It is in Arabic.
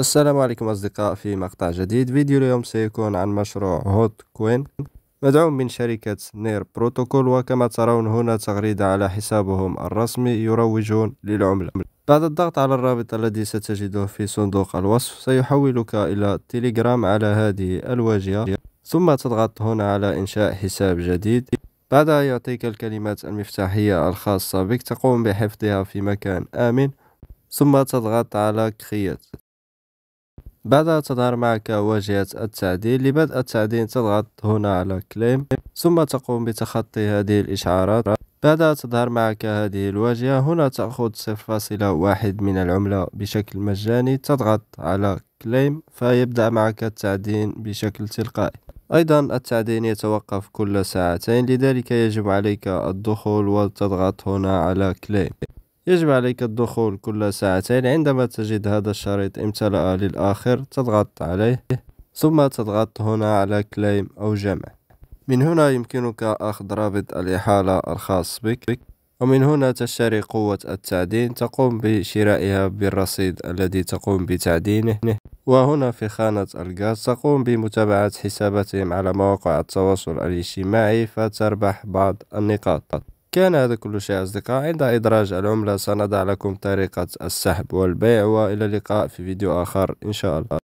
السلام عليكم أصدقاء في مقطع جديد فيديو اليوم سيكون عن مشروع هوت كوين مدعوم من شركة نير بروتوكول وكما ترون هنا تغريدة على حسابهم الرسمي يروجون للعملة بعد الضغط على الرابط الذي ستجده في صندوق الوصف سيحولك إلى تيليجرام على هذه الواجهة ثم تضغط هنا على إنشاء حساب جديد بعدها يعطيك الكلمات المفتاحية الخاصة بك تقوم بحفظها في مكان آمن ثم تضغط على كريت بعدها تظهر معك واجهة التعديل لبدء التعديل تضغط هنا على كليم ثم تقوم بتخطي هذه الإشعارات بعدها تظهر معك هذه الواجهة هنا تأخذ 0.1 من العملة بشكل مجاني تضغط على كليم فيبدأ معك التعدين بشكل تلقائي أيضا التعدين يتوقف كل ساعتين لذلك يجب عليك الدخول وتضغط هنا على كليم يجب عليك الدخول كل ساعتين عندما تجد هذا الشريط امتلأ للآخر تضغط عليه ثم تضغط هنا على كليم أو جمع من هنا يمكنك أخذ رابط الإحالة الخاص بك ومن هنا تشتري قوة التعدين تقوم بشرائها بالرصيد الذي تقوم بتعدينه وهنا في خانة الغاز تقوم بمتابعة حساباتهم على مواقع التواصل الاجتماعي فتربح بعض النقاط كان هذا كل شيء أصدقاء عند إدراج العملة سنضع لكم طريقة السحب والبيع وإلى اللقاء في فيديو آخر إن شاء الله